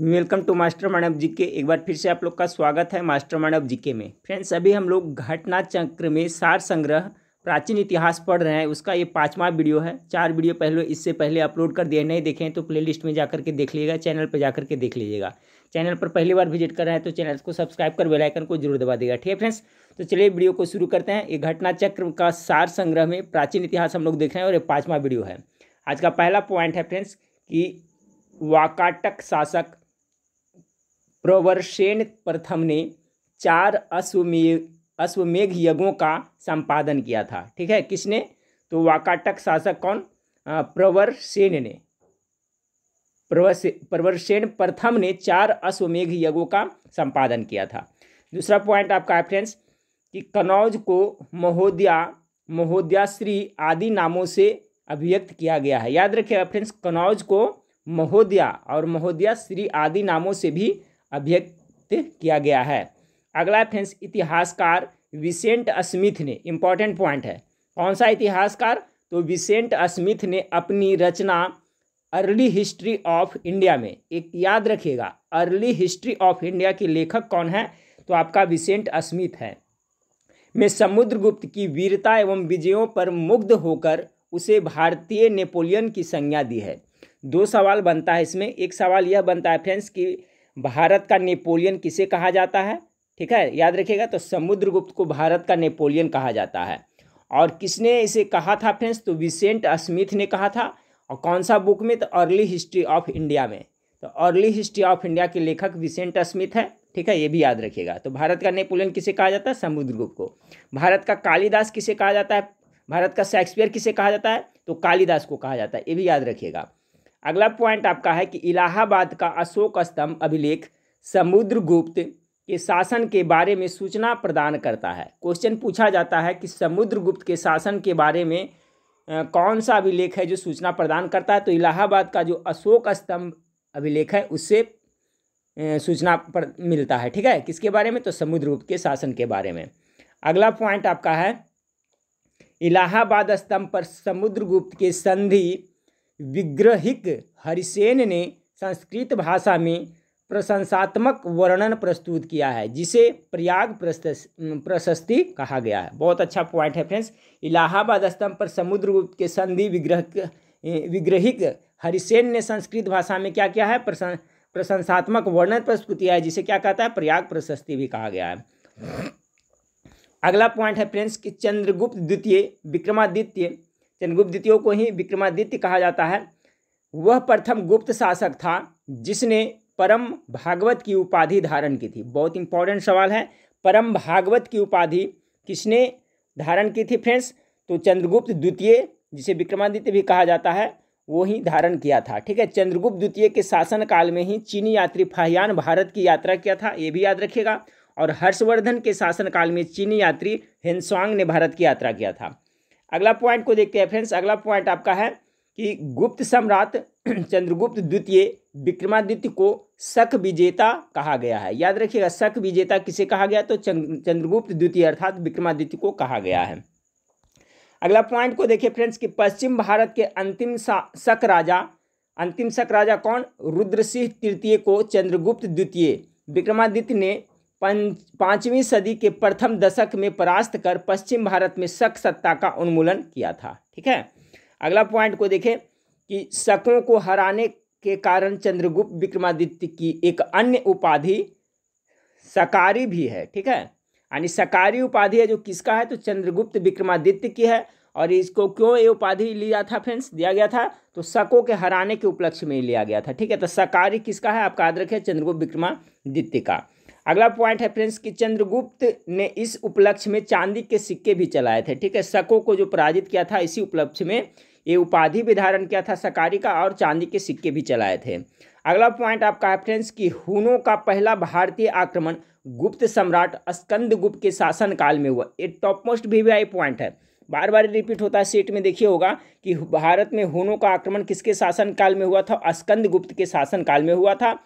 welcome to master of GK एक बार फिर से आप लोग का स्वागत है मास्टर ऑफ जीके में फ्रेंड्स अभी हम लोग घटना चक्र में सार संग्रह प्राचीन इतिहास पढ़ रहे हैं उसका ये पांचवा वीडियो है चार वीडियो पहले इससे पहले अपलोड कर दिए नहीं देखें तो प्लेलिस्ट में जाकर के देख लीजिएगा चैनल पर जाकर के देख लीजिएगा चैनल पर पहली बार विजिट कर रहे हैं तो चैनल को सब्सक्राइब कर बेलाइकन को जरूर दबा देगा ठीक है फ्रेंड्स तो चलिए वीडियो को शुरू करते हैं ये घटना चक्र का सार संग्रह में प्राचीन इतिहास हम लोग देख रहे हैं और ये पाँचवा वीडियो है आज का पहला पॉइंट है फ्रेंड्स कि वाकाटक शासक प्रवर्षेण प्रथम ने चार अश्वमेघ अश्वमेघ यज्ञों का संपादन किया था ठीक है किसने तो वाकाटक शासक कौन प्रवरसेन ने प्रवरसेन प्रथम ने चार अश्वमेघ यज्ञों का संपादन किया था दूसरा पॉइंट आपका है फ्रेंड्स कि कनौज को महोदया महोदयाश्री आदि नामों से अभिव्यक्त किया गया है याद रखिएगा फ्रेंड्स कनौज को महोदया और महोदया श्री आदि नामों से भी अभ्यक्त किया गया है अगला फ्रेंड्स इतिहासकार विसेंट स्मिथ ने इम्पॉर्टेंट पॉइंट है कौन सा इतिहासकार तो विसेंट स्मिथ ने अपनी रचना अर्ली हिस्ट्री ऑफ इंडिया में एक याद रखिएगा अर्ली हिस्ट्री ऑफ इंडिया के लेखक कौन है तो आपका विसेंट स्मिथ है में समुद्रगुप्त की वीरता एवं विजयों पर मुग्ध होकर उसे भारतीय नेपोलियन की संज्ञा दी है दो सवाल बनता है इसमें एक सवाल यह बनता है फ्रेंड्स कि भारत का नेपोलियन किसे कहा जाता है ठीक है याद रखिएगा तो समुद्रगुप्त को भारत का नेपोलियन कहा जाता है और किसने इसे कहा था फ्रेंड्स तो विसेंट स्मिथ ने कहा था और कौन सा बुक में तो अर्ली हिस्ट्री ऑफ इंडिया में तो अर्ली हिस्ट्री ऑफ इंडिया के लेखक विसेंट स्मिथ है ठीक है ये भी याद रखिएगा तो भारत का नेपोलियन किसे कहा जाता है समुद्रगुप्त को भारत का कालिदास किसे कहा जाता है भारत का शेक्सपियर किसे कहा जाता है तो कालिदास को कहा जाता है ये भी याद रखिएगा अगला पॉइंट आपका है कि इलाहाबाद का अशोक स्तंभ अभिलेख समुद्रगुप्त के शासन के बारे में सूचना प्रदान करता है क्वेश्चन पूछा जाता है कि समुद्रगुप्त के शासन के बारे में कौन सा अभिलेख है जो सूचना प्रदान करता है तो इलाहाबाद का जो अशोक स्तंभ अभिलेख है उससे सूचना पर मिलता है ठीक है किसके बारे में तो समुद्रगुप्त के शासन के बारे में अगला पॉइंट आपका है इलाहाबाद स्तंभ पर समुद्रगुप्त के संधि विग्रहिक हरिसेन ने संस्कृत भाषा में प्रशंसात्मक वर्णन प्रस्तुत किया है जिसे प्रयाग प्रशस्ति कहा गया है बहुत अच्छा पॉइंट है फ्रेंड्स इलाहाबाद स्तंभ पर समुद्र गुप्त के संधि विग्रह विग्रहिक हरिसेन ने संस्कृत भाषा में क्या किया है प्रशंसात्मक वर्णन प्रस्तुत किया है जिसे क्या कहता है प्रयाग प्रशस्ति भी कहा गया है अगला पॉइंट है फ्रेंड्स कि चंद्रगुप्त द्वितीय विक्रमादित्य चंद्रगुप्त द्वितीय को ही विक्रमादित्य कहा जाता है वह प्रथम गुप्त शासक था जिसने परम भागवत की उपाधि धारण की थी बहुत इंपॉर्टेंट सवाल है परम भागवत की उपाधि किसने धारण की थी फ्रेंड्स तो चंद्रगुप्त द्वितीय जिसे विक्रमादित्य भी कहा जाता है वो ही धारण किया था ठीक है चंद्रगुप्त द्वितीय के शासन काल में ही चीनी यात्री फाहियान भारत की यात्रा किया था ये भी याद रखिएगा और हर्षवर्धन के शासन काल में चीनी यात्री हिन्सवांग ने भारत की यात्रा किया था अगला पॉइंट को देखते हैं फ्रेंड्स अगला पॉइंट आपका है कि गुप्त सम्राट चंद्रगुप्त द्वितीय विक्रमादित्य को शक विजेता कहा गया है याद रखिएगा शक विजेता किसे कहा गया तो चंद्रगुप्त द्वितीय अर्थात विक्रमादित्य को कहा गया है अगला पॉइंट को देखिए फ्रेंड्स कि पश्चिम भारत के अंतिम शक राजा अंतिम शक राजा कौन रुद्र सिंह तृतीय को चंद्रगुप्त द्वितीय विक्रमादित्य ने पाँचवीं सदी के प्रथम दशक में परास्त कर पश्चिम भारत में शक सत्ता का उन्मूलन किया था ठीक है अगला पॉइंट को देखें कि शकों को हराने के कारण चंद्रगुप्त विक्रमादित्य की एक अन्य उपाधि सकारी भी है ठीक है यानी सकारी उपाधि है जो किसका है तो चंद्रगुप्त विक्रमादित्य की है और इसको क्यों ये उपाधि लिया था फ्रेंड्स दिया गया था तो शकों के हराने के उपलक्ष्य में लिया गया था ठीक है तो सकारी किसका है आपका याद रखें चंद्रगुप्त विक्रमादित्य का अगला पॉइंट है फ्रेंड्स कि चंद्रगुप्त ने इस उपलक्ष्य में चांदी के सिक्के भी चलाए थे ठीक है शकों को जो पराजित किया था इसी उपलक्ष्य में ये उपाधि भी धारण किया था सकारी का और चांदी के सिक्के भी चलाए थे अगला पॉइंट आपका है फ्रेंड्स कि हुनों का पहला भारतीय आक्रमण गुप्त सम्राट स्कंद गुप्त के शासनकाल में हुआ ये टॉप मोस्ट भी वी पॉइंट है बार बार रिपीट होता है सीट में देखिए होगा कि भारत में हुनों का आक्रमण किसके शासनकाल में हुआ था स्कंद गुप्त के शासनकाल में हुआ था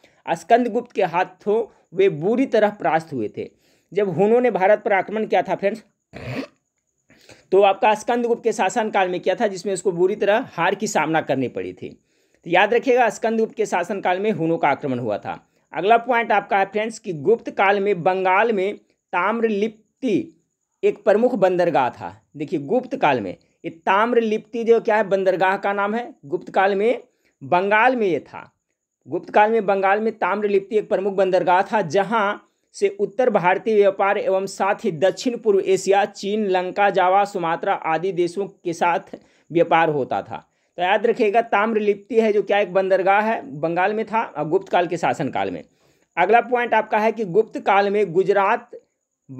स्कंद गुप्त के हाथों वे बुरी तरह परास्त हुए थे जब हुनों ने भारत पर आक्रमण किया था फ्रेंड्स तो आपका स्कंदगुप्त के शासनकाल में किया था जिसमें उसको बुरी तरह हार की सामना करनी पड़ी थी तो याद रखिएगा स्कंदगुप्त के शासनकाल में हुनों का आक्रमण हुआ था अगला पॉइंट आपका है फ्रेंड्स कि गुप्त काल में बंगाल में ताम्रलिप्ति एक प्रमुख बंदरगाह था देखिए गुप्त काल में ये ताम्रलिप्ति जो क्या है बंदरगाह का नाम है गुप्त काल में बंगाल में ये था गुप्त काल में बंगाल में ताम्रलिप्ति एक प्रमुख बंदरगाह था जहां से उत्तर भारतीय व्यापार एवं साथ ही दक्षिण पूर्व एशिया चीन लंका जावा सुमात्रा आदि देशों के साथ व्यापार होता था तो याद रखिएगा ताम्रलिप्ति है जो क्या एक बंदरगाह है बंगाल में था और गुप्त काल के शासन काल में अगला पॉइंट आपका है कि गुप्त काल में गुजरात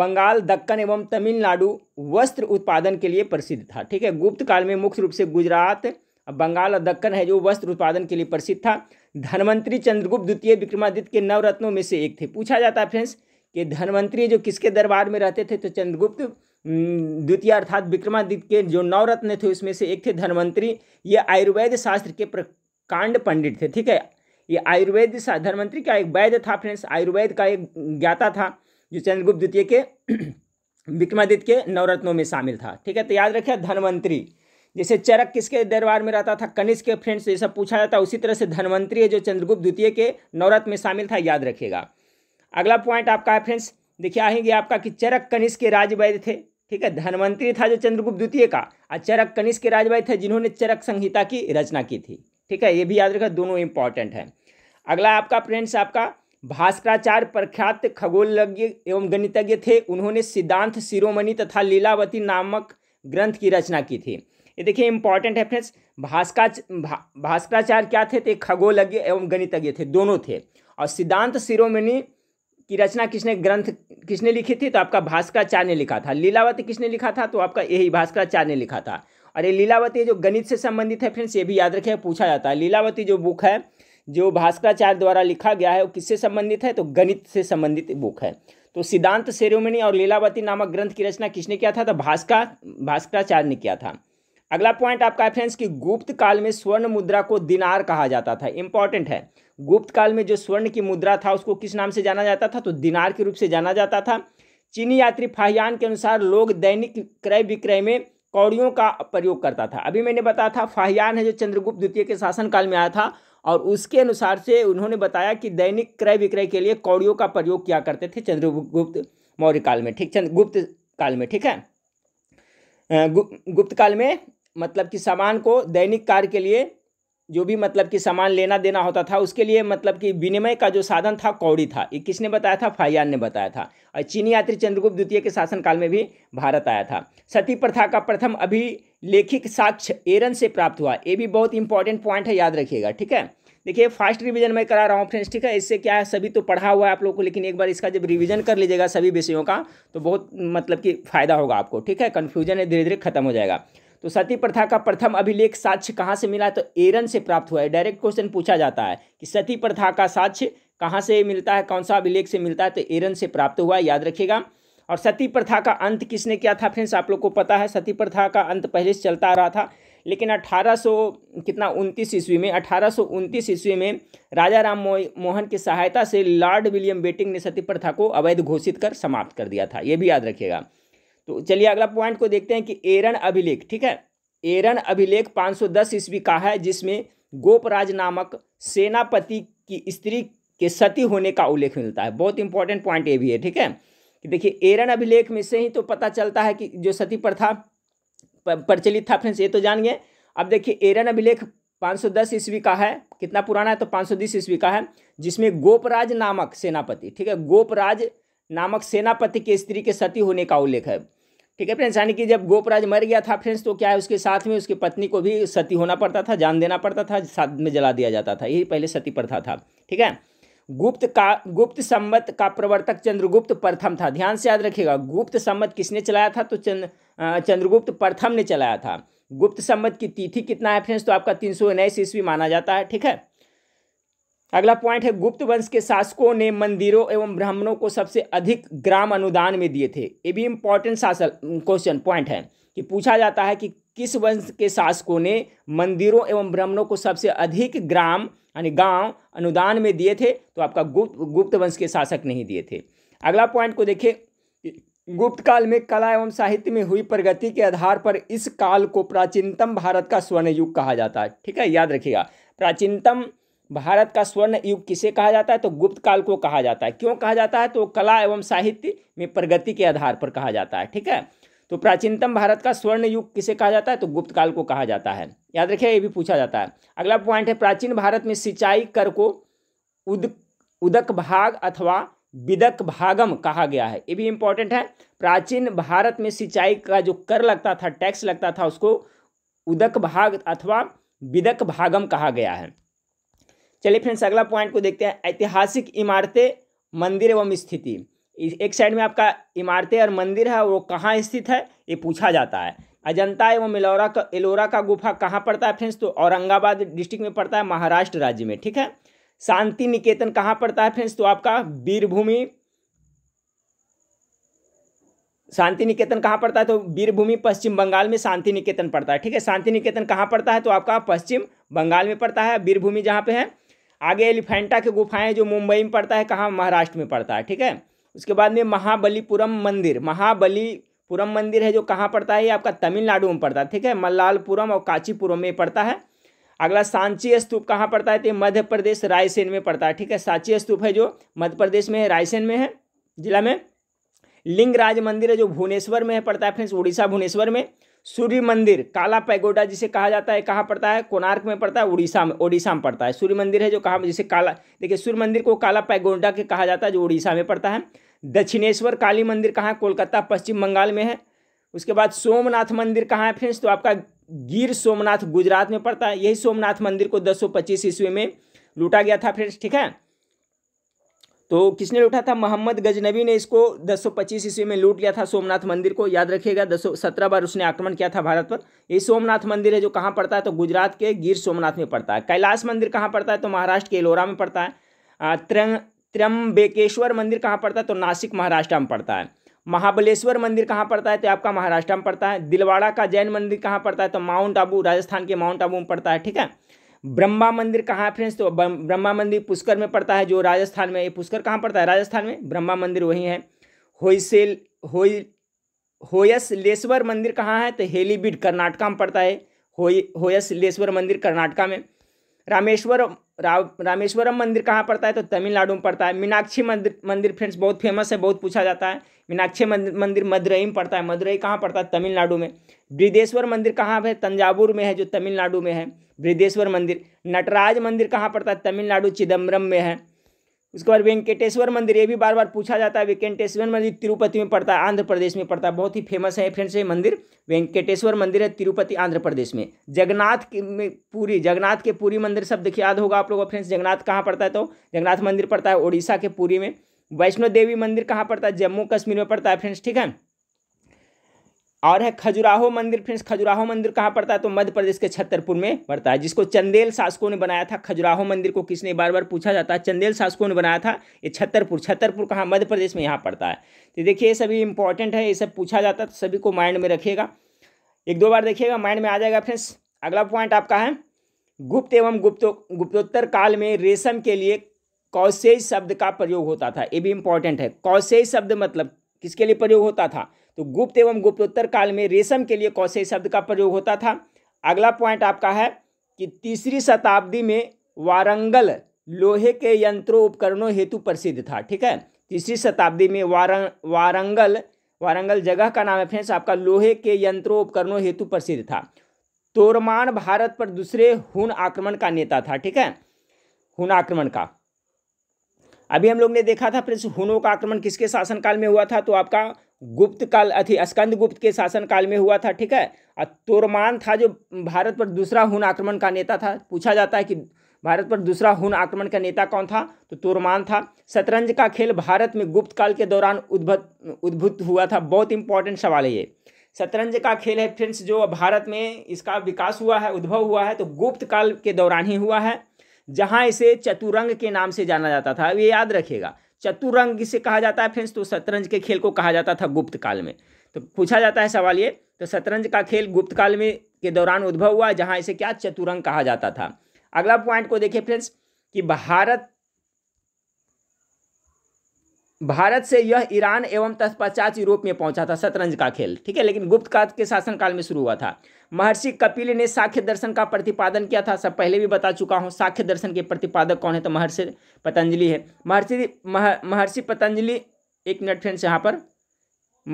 बंगाल दक्कन एवं तमिलनाडु वस्त्र उत्पादन के लिए प्रसिद्ध था ठीक है गुप्त काल में मुख्य रूप से गुजरात बंगाल और दक्कन है जो वस्त्र उत्पादन के लिए प्रसिद्ध था धनवंतरी चंद्रगुप्त द्वितीय विक्रमादित्य के नवरत्नों में से एक थे पूछा जाता है फ्रेंड्स कि धनवंतरी जो किसके दरबार में रहते थे तो चंद्रगुप्त द्वितीय अर्थात विक्रमादित्य के जो नवरत्न थे उसमें से एक थे धनवंतरी ये आयुर्वेद शास्त्र के प्रकांड पंडित थे ठीक है ये आयुर्वेद धनवंतरी का एक वैद्य था फ्रेंड्स आयुर्वेद का एक ज्ञाता था जो चंद्रगुप्त द्वितीय के विक्रमादित्य के नवरत्नों में शामिल था ठीक है तो याद रखिए धनवंतरी जैसे चरक किसके दरबार में रहता था कनिष्क के फ्रेंड से जैसा पूछा जाता उसी तरह से धनवंतरी है जो चंद्रगुप्त द्वितीय के नवरत्न में शामिल था याद रखिएगा अगला पॉइंट आपका है फ्रेंड्स देखिए आएंगे आपका कि चरक कनिष्क के राजवैद्य थे ठीक है धनवंतरी था जो चंद्रगुप्त द्वितीय का और चरक कनिष्क के राजवैद्य थे जिन्होंने चरक संहिता की रचना की थी ठीक है ये भी याद रखा दोनों इंपॉर्टेंट है अगला आपका फ्रेंड्स आपका भास्कराचार्य प्रख्यात खगोलज्ञ एवं गणितज्ञ थे उन्होंने सिद्धांत शिरोमणि तथा लीलावती नामक ग्रंथ की रचना की थी ये देखिए इंपॉर्टेंट है फ्रेंड्स भास्का भा, भास्कराचार्य क्या थे तो खगोलज्ञ एवं गणितज्ञ थे दोनों थे और सिद्धांत शिरोमणि की रचना किसने ग्रंथ किसने लिखी थी तो आपका भास्कराचार्य ने लिखा था लीलावती किसने लिखा था तो आपका यही भास्कराचार्य ने लिखा था और ये लीलावती जो गणित से संबंधित है फ्रेंड्स ये भी याद रखें पूछा जाता है लीलावती जो बुक है जो भास्कराचार्य द्वारा लिखा गया है वो किससे संबंधित है तो गणित से संबंधित बुक है तो सिद्धांत सेरोमणि और लीलावती नामक ग्रंथ की रचना किसने किया था तो भास्कर भास्कराचार्य ने किया था अगला पॉइंट आपका है फ्रेंड्स कि गुप्त काल में स्वर्ण मुद्रा को दिनार कहा जाता था इंपॉर्टेंट है गुप्त काल में जो स्वर्ण की मुद्रा था उसको किस नाम से जाना जाता था तो दिनार के रूप से जाना जाता था चीनी यात्री फाहियान के अनुसार लोग दैनिक क्रय विक्रय में कौड़ियों का प्रयोग करता था अभी मैंने बताया था फाहियान है जो चंद्रगुप्त द्वितीय के शासनकाल में आया था और उसके अनुसार से उन्होंने बताया कि दैनिक क्रय विक्रय के लिए कौड़ियों का प्रयोग किया करते थे चंद्रगुप्त मौर्य काल में ठीक चंद्र गुप्त काल में ठीक है गुप्त काल में मतलब कि सामान को दैनिक कार्य के लिए जो भी मतलब कि सामान लेना देना होता था उसके लिए मतलब कि विनिमय का जो साधन था कौड़ी था ये किसने बताया था फाइयान ने बताया था और चीनी यात्री चंद्रगुप्त द्वितीय के शासनकाल में भी भारत आया था सती प्रथा का प्रथम अभिलेखिक साक्ष्य एरन से प्राप्त हुआ ये भी बहुत इंपॉर्टेंट पॉइंट है याद रखिएगा ठीक है देखिए फास्ट रिविजन मैं करा रहा हूँ फ्रेंड्स ठीक है इससे क्या है सभी तो पढ़ा हुआ है आप लोग को लेकिन एक बार इसका जब रिविजन कर लीजिएगा सभी विषयों का तो बहुत मतलब कि फायदा होगा आपको ठीक है कन्फ्यूजन है धीरे धीरे खत्म हो जाएगा तो सती प्रथा का प्रथम अभिलेख साक्ष्य कहाँ से मिला तो एरन से प्राप्त हुआ है डायरेक्ट क्वेश्चन पूछा जाता है कि सती प्रथा का साक्ष्य कहाँ से मिलता है कौन सा अभिलेख से मिलता है तो एरन से प्राप्त हुआ है याद रखिएगा और सती प्रथा का अंत किसने किया था फ्रेंड्स आप लोग को पता है सती प्रथा का अंत पहले से चलता आ रहा था लेकिन 1800 कितना उनतीस ईस्वी में अठारह ईस्वी में राजा राम मोहन की सहायता से लॉर्ड विलियम बेटिंग ने सती प्रथा को अवैध घोषित कर समाप्त कर दिया था ये भी याद रखिएगा तो चलिए अगला पॉइंट को देखते हैं कि एरन अभिलेख ठीक है एरन अभिलेख 510 ईस्वी का है जिसमें गोपराज नामक सेनापति की स्त्री के सती होने का उल्लेख मिलता है बहुत इंपॉर्टेंट पॉइंट ये भी है ठीक है कि देखिए एरन अभिलेख में से ही तो पता चलता है कि जो सती प्रथा प्रचलित था फ्रेंड्स ये तो जान गए अब देखिए एरन अभिलेख 510 ईस्वी का है कितना पुराना है तो 510 ईस्वी का है जिसमें गोपराज नामक सेनापति ठीक है गोपराज नामक सेनापति के स्त्री के सती होने का उल्लेख है ठीक है फ्रेंड्स यानी कि जब गोपराज मर गया था फ्रेंड्स तो क्या है उसके साथ में उसकी पत्नी को भी सती होना पड़ता था जान देना पड़ता था साथ में जला दिया जाता था यही पहले सती प्रथा था ठीक है गुप्त का गुप्त संबत का प्रवर्तक चंद्रगुप्त प्रथम था ध्यान से याद रखिएगा गुप्त संबत किसने चलाया था तो चंद चंद्रगुप्त प्रथम ने चलाया था गुप्त संबत की तिथि कितना है फ्रेंड्स तो आपका तीन सौ उन्नीस ईस्वी माना जाता है ठीक है अगला पॉइंट है गुप्त वंश के शासकों ने मंदिरों एवं ब्राह्मणों को सबसे अधिक ग्राम अनुदान में दिए थे ये भी इम्पोर्टेंट शासन क्वेश्चन पॉइंट है कि पूछा जाता है कि किस वंश के शासकों ने मंदिरों एवं ब्राह्मणों को सबसे अधिक ग्राम यानी गांव अनुदान में दिए थे तो आपका गुप्त गुप्त वंश के शासक नहीं दिए थे अगला पॉइंट को देखिए गुप्त काल में कला एवं साहित्य में हुई प्रगति के आधार पर इस काल को प्राचीनतम भारत का स्वर्ण युग कहा जाता है ठीक है याद रखिएगा प्राचीनतम भारत का स्वर्ण युग किसे कहा जाता है तो गुप्त काल को कहा जाता है क्यों कहा जाता है तो कला एवं साहित्य में प्रगति के आधार पर कहा जाता है ठीक है तो प्राचीनतम भारत का स्वर्ण युग किसे कहा जाता है तो गुप्त काल को कहा जाता है याद रखिए ये भी पूछा जाता है अगला पॉइंट है प्राचीन भारत में सिंचाई कर को उद उदक भाग अथवा विदक भागम कहा गया है ये भी इंपॉर्टेंट है प्राचीन भारत में सिंचाई का जो कर लगता था टैक्स लगता था उसको उदक भाग अथवा विदक भागम कहा गया है चलिए फ्रेंड्स अगला पॉइंट को देखते हैं ऐतिहासिक इमारतें मंदिर एवं स्थिति एक साइड में आपका इमारतें और मंदिर है वो कहाँ स्थित है ये पूछा जाता है अजंता एवं एलोरा का एलोरा का गुफा कहाँ पड़ता है फ्रेंड्स तो औरंगाबाद डिस्ट्रिक्ट में पड़ता है महाराष्ट्र राज्य में ठीक है शांति निकेतन कहाँ पड़ता है फ्रेंड्स तो आपका वीरभूमि शांति निकेतन कहाँ पड़ता है तो वीरभूमि पश्चिम बंगाल में शांति निकेतन पड़ता है ठीक है शांति निकेतन कहाँ पड़ता है तो आपका पश्चिम बंगाल में पड़ता है वीरभूमि जहाँ पे है आगे एलिफेंटा की गुफाएं जो मुंबई में पड़ता है कहाँ महाराष्ट्र में पड़ता है ठीक है उसके बाद में महाबलीपुरम मंदिर महाबलीपुरम मंदिर है जो कहाँ पड़ता है ये आपका तमिलनाडु में पड़ता है ठीक है मल्लालपुरम और काचीपुरम में पड़ता है अगला सांची स्तूप कहाँ पड़ता है तो मध्य प्रदेश रायसेन में पड़ता है ठीक है सांची स्तूप है जो मध्य प्रदेश में है रायसेन में है जिला में लिंगराज मंदिर है जो भुवनेश्वर में है पड़ता है फ्रेंड्स उड़ीसा भुवनेश्वर में सूर्य मंदिर काला पैगोडा जिसे कहा जाता है कहाँ पड़ता है कोणार्क में पड़ता है उड़ीसा में ओडिशा में पड़ता है सूर्य मंदिर है जो कहा जिसे काला देखिए सूर्य मंदिर को काला पैगोडा के कहा जाता है जो उड़ीसा में पड़ता है दक्षिणेश्वर काली मंदिर कहाँ कोलकाता पश्चिम बंगाल में है उसके बाद सोमनाथ मंदिर कहाँ है फ्रेंड्स तो आपका गिर सोमनाथ गुजरात में पड़ता है यही सोमनाथ मंदिर को दस सौ ईस्वी में लूटा गया था फ्रेंड्स ठीक है तो किसने लूटा था मोहम्मद गजनबी ने इसको 1025 ईस्वी में लूट लिया था सोमनाथ मंदिर को याद रखिएगा दस सत्रह बार उसने आक्रमण किया था भारत पर ये सोमनाथ मंदिर है जो कहाँ पड़ता है तो गुजरात के गिर सोमनाथ में पड़ता है कैलाश मंदिर कहाँ पड़ता है तो महाराष्ट्र के एलोरा में पड़ता है त्रंग त्रम्बेकेश्वर मंदिर कहाँ पड़ता है तो नासिक महाराष्ट्र में पड़ता है महाबलेश्वर मंदिर कहाँ पड़ता है तो आपका महाराष्ट्र में पड़ता है दिलवाड़ा का जैन मंदिर कहाँ पड़ता है तो माउंट आबू राजस्थान के माउंट आबू में पड़ता है ठीक है ब्रह्मा मंदिर कहाँ है फ्रेंड्स तो ब्रह्मा मंदिर पुष्कर में पड़ता है जो राजस्थान में ये पुष्कर कहाँ पड़ता है राजस्थान में ब्रह्मा मंदिर वही है होयसेल होयसलेश्वर मंदिर कहाँ है तो हेलीबीड कर्नाटका में पड़ता है होयसलेश्वर मंदिर कर्नाटका में रामेश्वर रा, रामेश्वरम मंदिर कहाँ पड़ता है तो तमिलनाडु में पड़ता है मीनाक्षी मंदिर मंदिर फ्रेंड्स बहुत फेमस है बहुत पूछा जाता है मीनाक्षी मंदिर मंदिर मदुरई में पड़ता है मदुरई कहाँ पड़ता है तमिलनाडु में बृदेश्वर मंदिर कहाँ है तंजावुर में है जो तमिलनाडु में है वृद्धेश्वर मंदिर नटराज मंदिर कहाँ पड़ता है तमिलनाडु चिदम्बरम में है उसके बाद वेंकटेश्वर मंदिर ये भी बार बार पूछा जाता है वेंकटेश्वर मंदिर तिरुपति में पड़ता है आंध्र प्रदेश में पड़ता है बहुत ही फेमस है फ्रेंड्स ये मंदिर वेंकटेश्वर मंदिर है तिरुपति आंध्र प्रदेश में जगन्नाथ में पूरी जगन्नाथ के पूरी मंदिर सब देखिए याद होगा आप लोगों को फ्रेंड्स जगन्नाथ कहाँ पड़ता है तो जगन्नाथ मंदिर पड़ता है उड़ीसा के पूरी में वैष्णो देवी मंदिर कहाँ पड़ता है जम्मू कश्मीर में पड़ता है फ्रेंड्स ठीक है और है खजुराहो मंदिर फ्रेंड्स खजुराहो मंदिर कहाँ पड़ता है तो मध्य प्रदेश के छतरपुर में पड़ता है जिसको चंदेल शासकों ने बनाया था खजुराहो मंदिर को किसने बार बार पूछा जाता है चंदेल शासकों ने बनाया था ये छतरपुर छतरपुर कहाँ मध्य प्रदेश में यहाँ पड़ता है तो देखिए ये सभी इंपॉर्टेंट है ये सब पूछा जाता है तो सभी को माइंड में रखिएगा एक दो बार देखिएगा माइंड में आ जाएगा फ्रेंड्स अगला पॉइंट आपका है गुप्त एवं गुप्तो गुप्तोत्तर काल में रेशम के लिए कौशेज शब्द का प्रयोग होता था ये भी इंपॉर्टेंट है कौशेज शब्द मतलब किसके लिए प्रयोग होता था तो गुप्त एवं गुप्तोत्तर काल में रेशम के लिए कौशल शब्द का प्रयोग होता था अगला पॉइंट आपका है कि तीसरी शताब्दी में वारंगल लोहे के यंत्रों उपकरणों हेतु प्रसिद्ध था ठीक है तीसरी शताब्दी में वारं वारंगल वारंगल जगह का नाम है फ्रेंड्स आपका लोहे के यंत्रों उपकरणों हेतु प्रसिद्ध था तोरमान भारत पर दूसरे हुन आक्रमण का नेता था ठीक है हुन आक्रमण का अभी हम लोग ने देखा था फ्रेंड्स हुनों का आक्रमण किसके शासनकाल में हुआ था तो आपका गुप्त काल अथी स्कंद गुप्त के शासन काल में हुआ था ठीक है और तोरमान था जो भारत पर दूसरा हुन आक्रमण का नेता था पूछा जाता है कि भारत पर दूसरा हुन आक्रमण का नेता कौन था तो तोरमान था शतरंज का खेल भारत में गुप्त काल के दौरान उद्भुत उद्भुत हुआ था बहुत इंपॉर्टेंट सवाल है ये शतरंज का खेल है फ्रेंड्स जो भारत में इसका विकास हुआ है उद्भव हुआ है तो गुप्त काल के दौरान ही हुआ है जहाँ इसे चतुरंग के नाम से जाना जाता था अब ये याद रखिएगा चतुरंग जिसे कहा जाता है फ्रेंड्स तो शतरंज के खेल को कहा जाता था गुप्त काल में तो पूछा जाता है सवाल ये तो शतरंज का खेल गुप्त काल में के दौरान उद्भव हुआ जहाँ इसे क्या चतुरंग कहा जाता था अगला पॉइंट को देखिए फ्रेंड्स कि भारत भारत से यह ईरान एवं तत्पश्चात यूरोप में पहुंचा था शतरंज का खेल ठीक है लेकिन गुप्त काल के शासनकाल में शुरू हुआ था महर्षि कपिल ने साख्य दर्शन का प्रतिपादन किया था सब पहले भी बता चुका हूँ साख्य दर्शन के प्रतिपादक कौन है तो महर्षि पतंजलि है महर्षि महर्षि पतंजलि एक मिनट फ्रेंड्स यहाँ पर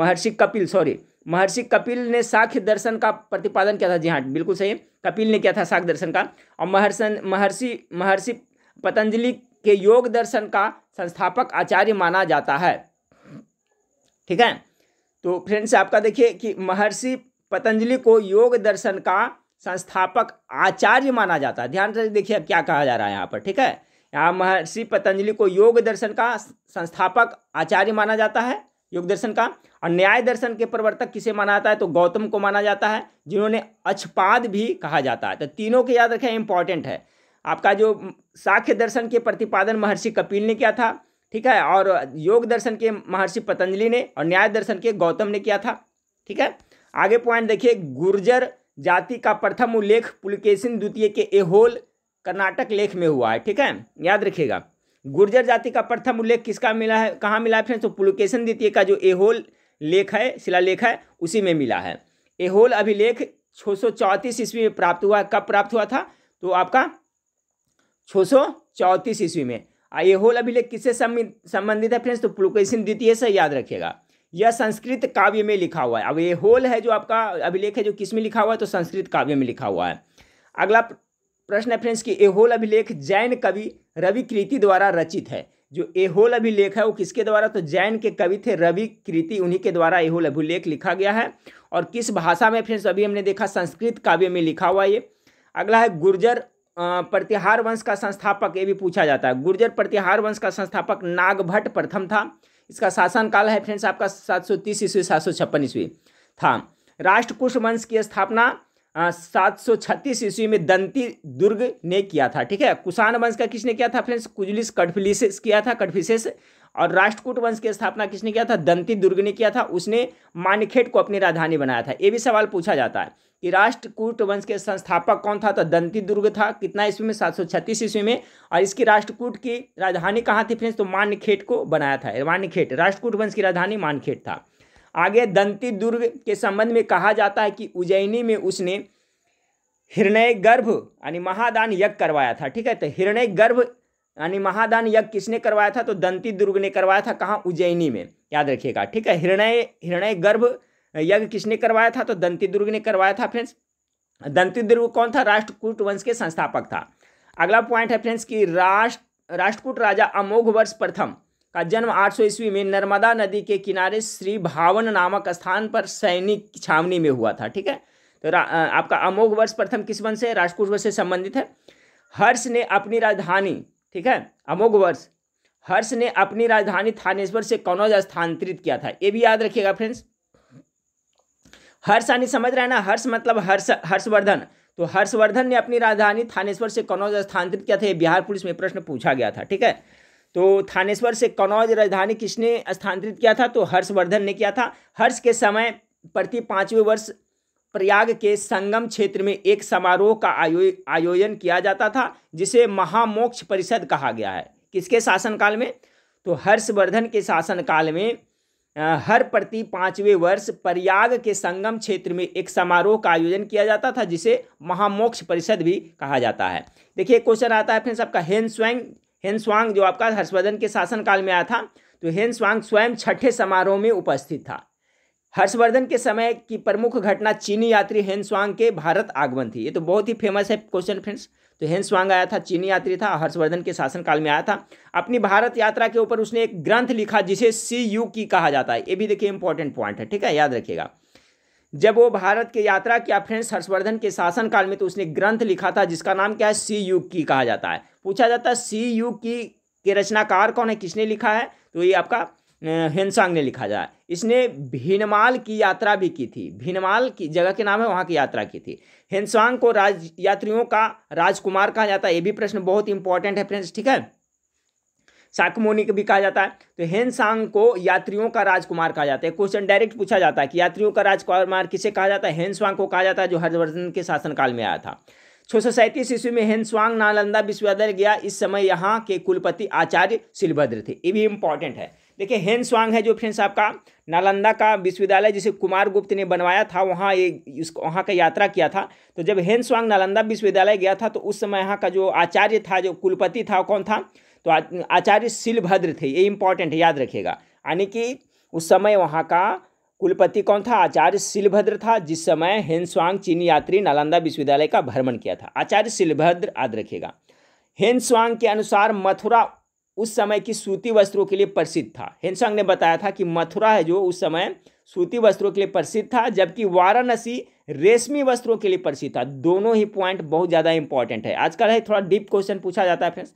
महर्षि कपिल सॉरी महर्षि कपिल ने साख्य दर्शन का प्रतिपादन किया था जी हाँ बिल्कुल सही कपिल ने किया था साख्य दर्शन का और महर्षि महर्षि महर्षि पतंजलि के योग दर्शन का संस्थापक आचार्य माना जाता है ठीक है तो फ्रेंड्स आपका देखिए कि महर्षि पतंजलि को योग दर्शन का संस्थापक आचार्य माना जाता है ध्यान से देखिए अब क्या कहा जा रहा है यहाँ पर ठीक है यहाँ महर्षि पतंजलि को योग दर्शन का संस्थापक आचार्य माना जाता है योग दर्शन का और न्याय दर्शन के प्रवर्तक किसे माना जाता है तो गौतम को माना जाता है जिन्होंने अक्षपाद भी कहा जाता है तो तीनों के याद रखें इंपॉर्टेंट है आपका जो साख्य दर्शन के प्रतिपादन महर्षि कपिल ने किया था ठीक है और योग दर्शन के महर्षि पतंजलि ने और न्याय दर्शन के गौतम ने किया था ठीक है आगे पॉइंट देखिए गुर्जर जाति का प्रथम उल्लेख पुलकेशिन द्वितीय के एहोल कर्नाटक लेख में हुआ है ठीक है याद रखिएगा गुर्जर जाति का प्रथम उल्लेख किसका मिला है कहाँ मिला है फ्रेंड्स तो पुलकेशन द्वितीय का जो एहोल लेख है शिलालेख है उसी में मिला है एहोल अभिलेख छः सौ चौंतीस ईस्वी में प्राप्त हुआ कब प्राप्त हुआ था तो आपका छः ईस्वी में आ ये होल अभिलेख किससे संबंधित है फ्रेंड्स तो पुलकेशन द्वितीय से याद रखिएगा यह संस्कृत काव्य में लिखा हुआ है अब ये होल है जो आपका अभिलेख है जो किस में लिखा हुआ है तो संस्कृत काव्य में लिखा हुआ है अगला प्रश्न है फ्रेंड्स कि एहोल अभिलेख जैन कवि रवि कृति द्वारा रचित है जो एहोल अभिलेख है वो किसके द्वारा तो जैन के कवि थे रवि कृति उन्हीं के द्वारा एहोल अभिलेख लिखा गया है और किस भाषा में फ्रेंड्स अभी हमने देखा संस्कृत काव्य में लिखा हुआ ये अगला है गुर्जर प्रतिहार वंश का संस्थापक ये भी पूछा जाता है गुर्जर प्रतिहार वंश का संस्थापक नागभट प्रथम था इसका शासनकाल है फ्रेंड्स आपका सात सौ तीस ईस्वी सात सौ छप्पन ईस्वी था राष्ट्रकुश वंश की स्थापना सात सौ छत्तीस ईस्वी में दंती दुर्ग ने किया था ठीक है कुषाण वंश का किसने किया था फ्रेंड्स कुजलिस कटफिलिस किया था कटफिसेस और राष्ट्रकूट वंश की स्थापना किसने किया था दंती दुर्ग ने किया था उसने मानखेट को अपनी राजधानी बनाया था ये भी सवाल पूछा जाता है राष्ट्रकूट वंश के संस्थापक कौन था तो दंती दुर्ग था कितना ईस्वी में सात सौ छत्तीस ईस्वी में और इसकी राष्ट्रकूट की राजधानी कहाँ थी फ्रेंड्स तो मानखेट को बनाया था मानखेट राष्ट्रकूट वंश की राजधानी मानखेट था आगे दंती दुर्ग के संबंध में कहा जाता है कि उज्जैनी में उसने हिरणय गर्भ यानी महादान यज्ञ करवाया था ठीक है तो हिरणय गर्भ यानी महादान यज्ञ किसने करवाया था तो दंती दुर्ग ने करवाया था कहाँ उज्जैनी में याद रखिएगा ठीक है हिरणय हिरणय गर्भ यज्ञ किसने करवाया था तो दंती दुर्ग ने करवाया था फ्रेंड्स दंती दुर्ग कौन था राष्ट्रकूट वंश के संस्थापक था अगला पॉइंट है फ्रेंड्स कि राष्ट्र राष्ट्रकूट राजा अमोघ वर्ष प्रथम का जन्म 800 ईस्वी में नर्मदा नदी के किनारे श्री भावन नामक स्थान पर सैनिक छावनी में हुआ था ठीक है तो आपका अमोघ वर्ष प्रथम किस वंश है राष्ट्रकूट वंश से संबंधित है हर्ष ने अपनी राजधानी ठीक है अमोघ वर्ष हर्ष ने अपनी राजधानी थानेश्वर से कौनौज स्थानांतरित किया था ये भी याद रखिएगा फ्रेंड्स हर्ष यानी समझ रहे हैं ना हर्ष मतलब हर्ष हर्षवर्धन तो हर्षवर्धन ने अपनी राजधानी थानेश्वर से कनौज स्थानांतरित किया था ये बिहार पुलिस में प्रश्न पूछा गया था ठीक है तो थानेश्वर से कनौज राजधानी किसने स्थानांतरित किया था तो हर्षवर्धन ने किया था हर्ष के समय प्रति पाँचवें वर्ष प्रयाग के संगम क्षेत्र में एक समारोह का आयो आयोजन किया जाता था जिसे महामोक्ष परिषद कहा गया है किसके शासनकाल में तो हर्षवर्धन के शासनकाल में हर प्रति पाँचवें वर्ष प्रयाग के संगम क्षेत्र में एक समारोह का आयोजन किया जाता था जिसे महामोक्ष परिषद भी कहा जाता है देखिए क्वेश्चन आता है फ्रेंड्स आपका हेनस्वैंग हेनस्वांग जो आपका हर्षवर्धन के शासनकाल में आया था तो हेनस्वांग स्वयं छठे समारोह में उपस्थित था हर्षवर्धन के समय की प्रमुख घटना चीनी यात्री हेनस्वांग के भारत आगमन थी ये तो बहुत ही फेमस है क्वेश्चन फ्रेंड्स तो हेंसवांग आया था चीनी यात्री था हर्षवर्धन के शासनकाल में आया था अपनी भारत यात्रा के ऊपर उसने एक ग्रंथ लिखा जिसे सी यू की कहा जाता है ये भी देखिए इंपॉर्टेंट पॉइंट है ठीक है याद रखिएगा जब वो भारत की यात्रा किया फ्रेंड्स हर्षवर्धन के शासनकाल में तो उसने ग्रंथ लिखा था जिसका नाम क्या है सी यू की कहा जाता है पूछा जाता है सी यू की के रचनाकार कौन है किसने लिखा है तो ये आपका हेनसांग ने लिखा जाए इसने भीनमाल की यात्रा भी की थी भीनमाल की जगह के नाम है वहाँ की यात्रा की थी हिंसवांग को राज यात्रियों का राजकुमार कहा जाता है ये भी प्रश्न बहुत इंपॉर्टेंट है फ्रेंड्स ठीक है को भी कहा जाता है तो हेनसांग को यात्रियों का राजकुमार कहा जाता है क्वेश्चन डायरेक्ट पूछा जाता है कि यात्रियों का राजकुमार किसे कहा जाता है हेनस्वांग को कहा जाता है जो हर्षवर्धन के शासनकाल में आया था छः सौ सैंतीस ईस्वी में हेनस्वांग नालंदा विश्वविद्यालय गया इस समय यहाँ के कुलपति आचार्य सिलभद्र थे ये भी इंपॉर्टेंट है देखिए हेन स्वांग है जो फ्रेंड्स आपका नालंदा का विश्वविद्यालय जिसे कुमार गुप्त ने बनवाया था वहाँ ये इस वहाँ का यात्रा किया था तो जब हेन स्वांग नालंदा विश्वविद्यालय गया था तो उस समय यहाँ का जो आचार्य था जो कुलपति था कौन था तो आचार्य शिलभद्र थे ये इंपॉर्टेंट है याद रखिएगा यानी कि उस समय वहाँ का कुलपति कौन था आचार्य शिलभद्र था जिस समय हेनस्वांग चीनी यात्री नालंदा विश्वविद्यालय का भ्रमण किया था आचार्य शिलभद्र याद रखिएगा स्वांग के अनुसार मथुरा उस समय की सूती वस्त्रों के लिए प्रसिद्ध था हेनसंग ने बताया था कि मथुरा है जो उस समय सूती वस्त्रों के लिए प्रसिद्ध था जबकि वाराणसी रेशमी वस्त्रों के लिए प्रसिद्ध था दोनों ही पॉइंट बहुत ज़्यादा इंपॉर्टेंट है आजकल है थोड़ा डीप क्वेश्चन पूछा जाता है फ्रेंड्स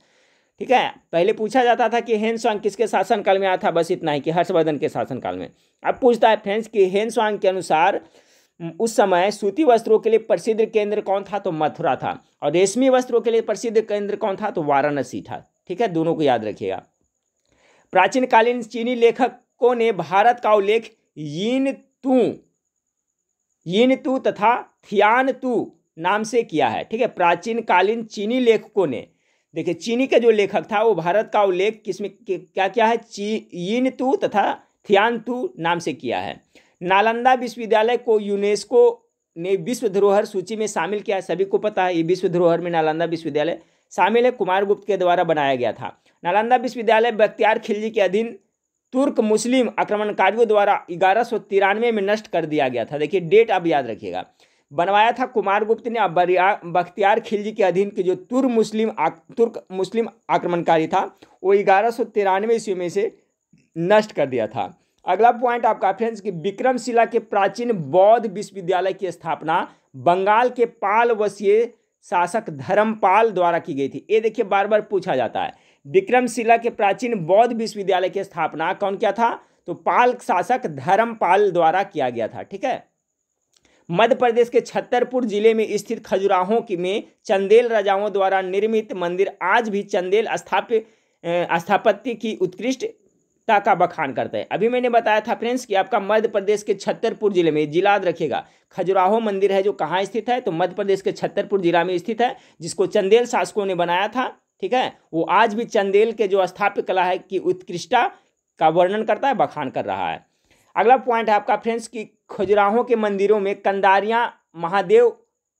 ठीक है पहले पूछा जाता था कि हेनस्वांग किसके शासनकाल में आया था बस इतना ही कि हर्षवर्धन के शासनकाल में अब पूछता है फ्रेंड्स कि हेनस्वांग के अनुसार उस समय सूती वस्त्रों के लिए प्रसिद्ध केंद्र कौन था तो मथुरा था और रेशमी वस्त्रों के लिए प्रसिद्ध केंद्र कौन था तो वाराणसी था ठीक है दोनों को याद रखिएगा प्राचीनकालीन चीनी लेखकों ने भारत का उल्लेख यिन तू यिन तू तथा थियान तू नाम से किया है ठीक है प्राचीनकालीन चीनी लेखकों ने देखिए चीनी का जो लेखक था वो भारत का उल्लेख किसमें क्या क्या है ची यिन तू तथा थियान तू नाम से किया है नालंदा विश्वविद्यालय को यूनेस्को ने विश्व धरोहर सूची में शामिल किया सभी को पता है ये विश्व धरोहर में नालंदा विश्वविद्यालय शामिल है कुमार गुप्त के द्वारा बनाया गया था नालंदा विश्वविद्यालय बख्तियार खिलजी के अधीन तुर्क मुस्लिम आक्रमणकारियों द्वारा ग्यारह में नष्ट कर दिया गया था देखिए डेट आप याद रखिएगा बनवाया था कुमार गुप्त ने अब बख्तियार खिलजी के अधीन के जो तुर्क मुस्लिम तुर्क मुस्लिम आक्रमणकारी था वो ग्यारह सौ तिरानवे ईस्वी में से नष्ट कर दिया था अगला पॉइंट आपका फ्रेंड्स कि विक्रमशिला के प्राचीन बौद्ध विश्वविद्यालय की स्थापना बंगाल के पाल वसीय शासक धर्मपाल द्वारा की गई थी ये देखिए बार बार पूछा जाता है विक्रमशिला के प्राचीन बौद्ध विश्वविद्यालय की स्थापना कौन किया था तो पाल शासक धर्मपाल द्वारा किया गया था ठीक है मध्य प्रदेश के छतरपुर जिले में स्थित खजुराहों की में चंदेल राजाओं द्वारा निर्मित मंदिर आज भी चंदेल स्थाप्य स्थापत्य की उत्कृष्ट का बखान करता है अभी मैंने बताया था फ्रेंड्स कि आपका मध्य प्रदेश के छतरपुर जिले में जिला रखेगा रखिएगा खजुराहो मंदिर है जो कहाँ स्थित है तो मध्य प्रदेश के छतरपुर जिला में स्थित है जिसको चंदेल शासकों ने बनाया था ठीक है वो आज भी चंदेल के जो स्थापित कला है की उत्कृष्टता का वर्णन करता है बखान कर रहा है अगला पॉइंट है आपका फ्रेंड्स कि खजुराहों के मंदिरों में कंदारियाँ महादेव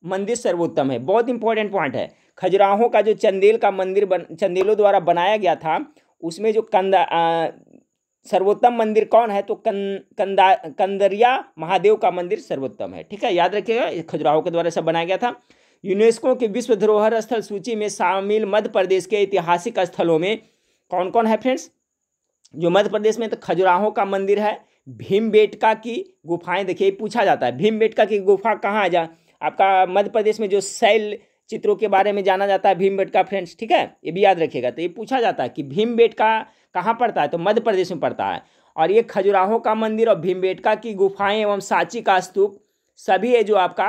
मंदिर सर्वोत्तम है बहुत इंपॉर्टेंट पॉइंट है खजुराहों का जो चंदेल का मंदिर बन चंदेलों द्वारा बनाया गया था उसमें जो कंदा सर्वोत्तम मंदिर कौन है तो कं, कंदा कंदरिया महादेव का मंदिर सर्वोत्तम है ठीक है याद रखिएगा खजुराहो के द्वारा सब बनाया गया था यूनेस्को के विश्व धरोहर स्थल सूची में शामिल मध्य प्रदेश के ऐतिहासिक स्थलों में कौन कौन है फ्रेंड्स जो मध्य प्रदेश में तो खजुराहो का मंदिर है बेटका की गुफाएं देखिए पूछा जाता है बेटका की गुफा कहाँ आ जा आपका मध्य प्रदेश में जो शैल चित्रों के बारे में जाना जाता है बेटका फ्रेंड्स ठीक है ये भी याद रखिएगा तो ये पूछा जाता है कि बेटका कहाँ पड़ता है तो मध्य प्रदेश में पड़ता है और ये खजुराहो का मंदिर और भीमबेटका की गुफाएं एवं सांची का स्तूप सभी है जो आपका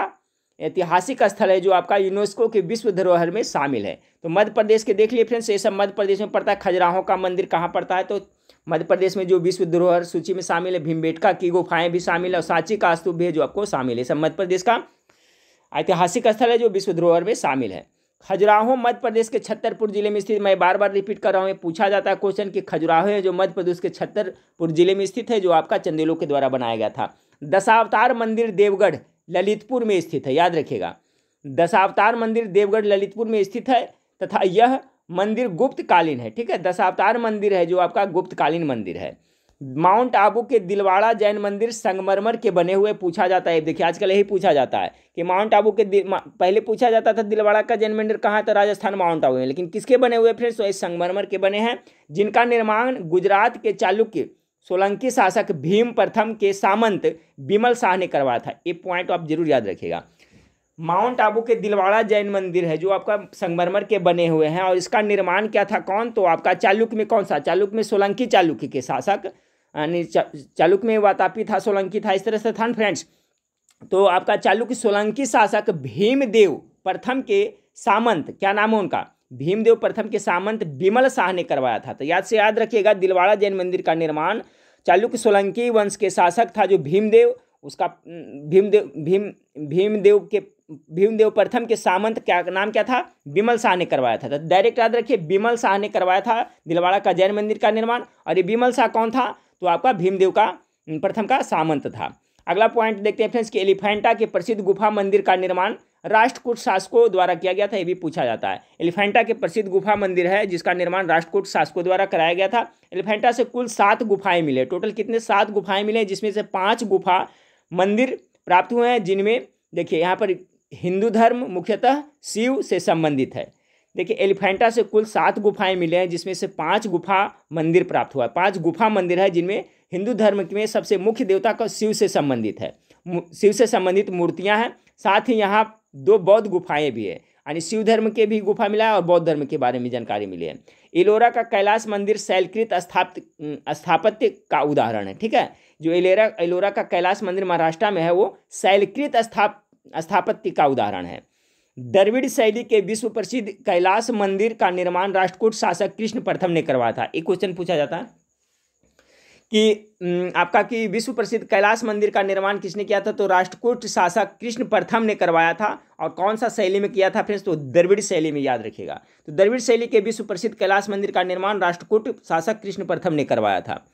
ऐतिहासिक स्थल है जो आपका यूनेस्को के विश्व धरोहर में शामिल है तो मध्य प्रदेश के देख लिए फ्रेंड्स ये सब मध्य प्रदेश में पड़ता है खजुराहो का मंदिर कहाँ पड़ता है तो मध्य प्रदेश में जो विश्व धरोहर सूची में शामिल है भीमबेटका की गुफाएं भी शामिल है और सांची का स्तूप भी है जो आपको शामिल है सब मध्य प्रदेश का ऐतिहासिक स्थल है जो विश्व धरोहर में शामिल है खजुराहो मध्य प्रदेश के छतरपुर जिले में स्थित मैं बार बार रिपीट कर रहा हूँ ये पूछा जाता है क्वेश्चन कि खजुराहो है जो मध्य प्रदेश के छतरपुर जिले में स्थित है जो आपका चंदेलो के द्वारा बनाया गया था दशावतार मंदिर देवगढ़ ललितपुर में स्थित है याद रखिएगा दशावतार मंदिर देवगढ़ ललितपुर में स्थित है तथा यह मंदिर गुप्तकालीन है ठीक है दशावतार मंदिर है जो आपका गुप्तकालीन मंदिर है माउंट आबू के दिलवाड़ा जैन मंदिर संगमरमर के बने हुए पूछा जाता है देखिए आजकल यही पूछा जाता है कि माउंट आबू के पहले पूछा जाता था दिलवाड़ा का जैन मंदिर कहाँ था तो राजस्थान माउंट आबू में लेकिन किसके बने हुए फ्रेंड्स वही संगमरमर के बने हैं जिनका निर्माण गुजरात के चालुक्य सोलंकी शासक भीम प्रथम के सामंत बिमल शाह ने करवाया था ये पॉइंट आप जरूर याद रखिएगा माउंट आबू के दिलवाड़ा जैन मंदिर है जो आपका संगमरमर के बने हुए हैं और इसका निर्माण क्या था कौन तो आपका चालुक्य में कौन सा चालुक्य में सोलंकी चालुक्य के शासक यानी चा, चालुक में वातापी था सोलंकी था इस तरह से था फ्रेंड्स तो आपका चालुक्य सोलंकी शासक भीमदेव प्रथम के सामंत क्या नाम है उनका भीमदेव प्रथम के सामंत बिमल शाह ने करवाया था तो याद से याद रखिएगा दिलवाड़ा जैन मंदिर का निर्माण चालुक्य सोलंकी वंश के शासक था जो भीमदेव उसका भीमदेव भीम भीमदेव के भीमदेव प्रथम के सामंत क्या नाम क्या था बिमल शाह ने करवाया था तो डायरेक्ट याद रखिए बिमल शाह ने करवाया था दिलवाड़ा का जैन मंदिर का निर्माण और ये बिमल शाह कौन था तो आपका भीमदेव का प्रथम का सामंत था अगला पॉइंट देखते हैं फ्रेंड्स कि एलिफेंटा के प्रसिद्ध गुफा मंदिर का निर्माण राष्ट्रकूट शासकों द्वारा किया गया था ये भी पूछा जाता है एलिफेंटा के प्रसिद्ध गुफा मंदिर है जिसका निर्माण राष्ट्रकूट शासकों द्वारा कराया गया था एलिफेंटा से कुल सात गुफाएं मिले टोटल कितने सात गुफाएं मिले जिसमें से पांच गुफा मंदिर प्राप्त हुए हैं जिनमें देखिए यहाँ पर हिंदू धर्म मुख्यतः शिव से संबंधित है देखिए एलिफेंटा से कुल सात गुफाएं मिले हैं जिसमें से पांच गुफा मंदिर प्राप्त हुआ है पांच गुफा मंदिर है जिनमें हिंदू धर्म में सबसे मुख्य देवता का शिव से संबंधित है शिव से संबंधित मूर्तियां हैं साथ ही यहाँ दो बौद्ध गुफाएं भी है यानी शिव धर्म के भी गुफा मिला है और बौद्ध धर्म के बारे में जानकारी मिली है एलोरा का कैलाश मंदिर शैलकृत स्थाप स्थापत्य का उदाहरण है ठीक है जो एलेरा एलोरा का कैलाश मंदिर महाराष्ट्र में है वो शैलकृत स्थाप स्थापत्य का उदाहरण है द्रविड़ शैली के विश्व प्रसिद्ध कैलाश मंदिर का निर्माण राष्ट्रकूट शासक कृष्ण प्रथम ने करवाया था एक क्वेश्चन पूछा जाता है कि आपका कि विश्व प्रसिद्ध कैलाश मंदिर का निर्माण किसने किया था तो राष्ट्रकूट शासक कृष्ण प्रथम ने करवाया था और कौन सा शैली में किया था फ्रेंड्स तो द्रविड़ शैली में याद रखिएगा तो द्रविड़ शैली के विश्व प्रसिद्ध कैलाश मंदिर का निर्माण राष्ट्रकूट शासक कृष्ण प्रथम ने करवाया था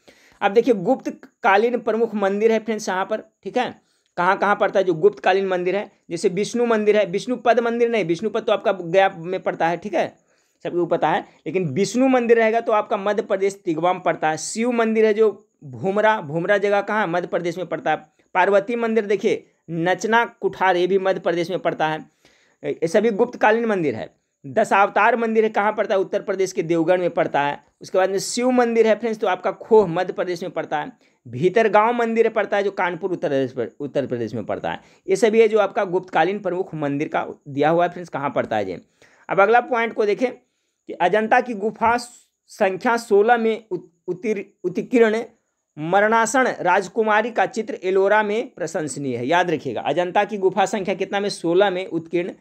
अब देखिए गुप्तकालीन प्रमुख मंदिर है फ्रेंड्स यहाँ पर ठीक है कहाँ कहाँ पड़ता है जो गुप्तकालीन मंदिर है जैसे विष्णु मंदिर है विष्णुपद मंदिर नहीं विष्णुपद तो आपका गया में पड़ता है ठीक है सबको पता है लेकिन विष्णु मंदिर रहेगा तो आपका मध्य प्रदेश तिगवा में पड़ता है शिव मंदिर है जो भूमरा भूमरा जगह कहाँ मध्य प्रदेश में पड़ता है पार्वती मंदिर देखिए नचना कुठार ये भी मध्य प्रदेश में पड़ता है ये सभी गुप्तकालीन मंदिर है दशावतार मंदिर है कहाँ पड़ता है उत्तर प्रदेश के देवगढ़ में पड़ता है उसके बाद में शिव मंदिर है फ्रेंड्स तो आपका खोह मध्य प्रदेश में पड़ता है भीतरगांव मंदिर पड़ता है जो कानपुर उत्तर प्रदेश पर उत्तर प्रदेश में पड़ता है ये सभी है जो आपका गुप्तकालीन प्रमुख मंदिर का दिया हुआ है फ्रेंड्स कहाँ पड़ता है ये अब अगला पॉइंट को देखें कि अजंता की गुफा संख्या सोलह में उत्कीर्ण मरणासन राजकुमारी का चित्र एलोरा में प्रशंसनीय है याद रखिएगा अजंता की गुफा संख्या कितना में सोलह में उत्कीर्ण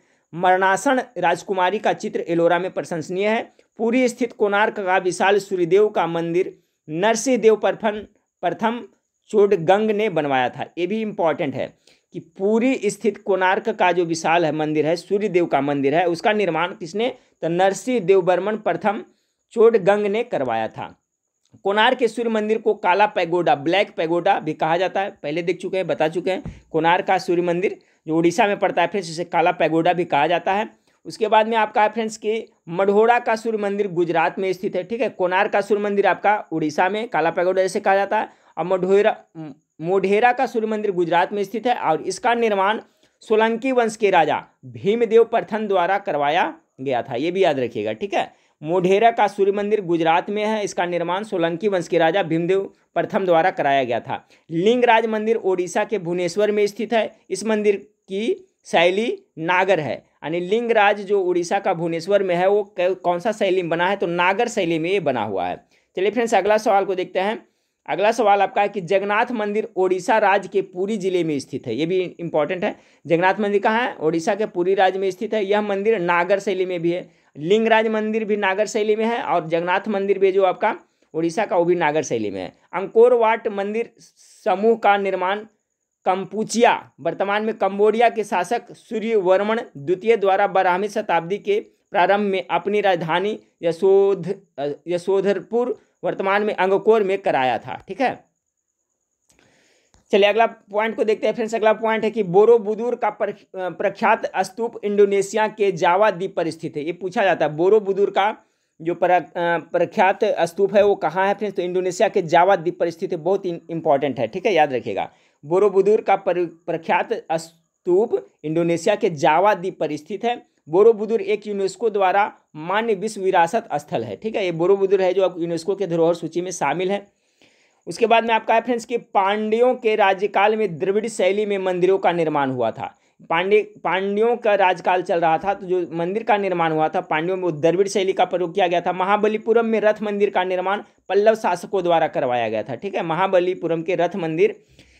मरणासन राजकुमारी का चित्र एलोरा में प्रशंसनीय है पूरी स्थित कोणार्क का विशाल सूर्यदेव का मंदिर नरसिंह देव परफन प्रथम चोडगंग ने बनवाया था ये भी इम्पॉर्टेंट है कि पूरी स्थित कोणार्क का जो विशाल है मंदिर है सूर्य देव का मंदिर है उसका निर्माण किसने तो नरसिंह देवबर्मन प्रथम चोडगंग ने करवाया था कोणार के सूर्य मंदिर को काला पैगोडा ब्लैक पैगोडा भी कहा जाता है पहले देख चुके हैं बता चुके हैं कोणार का सूर्य मंदिर जो उड़ीसा में पड़ता है फिर इसे काला पैगोडा भी कहा जाता है उसके बाद में आपका फ्रेंड्स कि मढ़ोड़ा का सूर्य मंदिर गुजरात में स्थित है ठीक है कोनार का सूर्य मंदिर आपका उड़ीसा में काला पैगोडा जैसे कहा जाता है और मढ़ोरा मोढेरा का सूर्य मंदिर गुजरात में स्थित है और इसका निर्माण सोलंकी वंश के राजा भीमदेव प्रथम द्वारा करवाया गया था ये भी याद रखिएगा ठीक है मोढेरा का सूर्य मंदिर गुजरात में है इसका निर्माण सोलंकी वंश के राजा भीमदेव प्रथम द्वारा कराया गया था लिंगराज मंदिर ओडिशा के भुवनेश्वर में स्थित है इस मंदिर की शैली नागर है यानी लिंगराज जो उड़ीसा का भुवनेश्वर में है वो कौन सा शैली में बना है तो नागर शैली में ये बना हुआ है चलिए फ्रेंड्स अगला सवाल को देखते हैं अगला सवाल आपका है कि जगन्नाथ मंदिर ओडिशा राज्य के पूरी जिले में स्थित है ये भी इंपॉर्टेंट है जगन्नाथ मंदिर कहाँ है ओडिशा के पूरी राज्य में स्थित है यह मंदिर नागर शैली में भी है लिंगराज मंदिर भी नागर शैली में है और जगन्नाथ मंदिर भी जो आपका उड़ीसा का वो भी नागर शैली में है अंकोरवाट मंदिर समूह का निर्माण कंपुचिया वर्तमान में कंबोडिया के शासक सूर्यवर्मन द्वितीय द्वारा बारहवीं शताब्दी के प्रारंभ में अपनी राजधानी यशोध यशोधरपुर वर्तमान में अंगकोर में कराया था ठीक है चलिए अगला पॉइंट को देखते हैं फ्रेंड्स अगला पॉइंट है कि बोरोबुदूर का प्रख्यात स्तूप इंडोनेशिया के जावा द्वीप पर स्थित है ये पूछा जाता है बोरोबुदूर का जो प्रख्यात स्तूप है वो कहाँ है फ्रेंड्स तो इंडोनेशिया के जावा द्वीप पर स्थित है बहुत इंपॉर्टेंट है ठीक है याद रखिएगा बोरोबुदुर का प्रख्यात स्तूप इंडोनेशिया के जावा द्वीप पर स्थित है बोरोबुदुर एक यूनेस्को द्वारा मान्य विश्व विरासत स्थल है ठीक है ये बोरोबुदुर है जो यूनेस्को के धरोहर सूची में शामिल है उसके बाद में आपका है फ्रेंड्स कि पांड्यों के राज्यकाल में द्रविड़ शैली में मंदिरों का निर्माण हुआ था पांडे पांड्यों का राजकाल चल रहा था तो जो मंदिर का निर्माण हुआ था पांड्यों में द्रविड़ शैली का प्रयोग किया गया था महाबलीपुरम में रथ मंदिर का निर्माण पल्लव शासकों द्वारा करवाया गया था ठीक है महाबलीपुरम के रथ मंदिर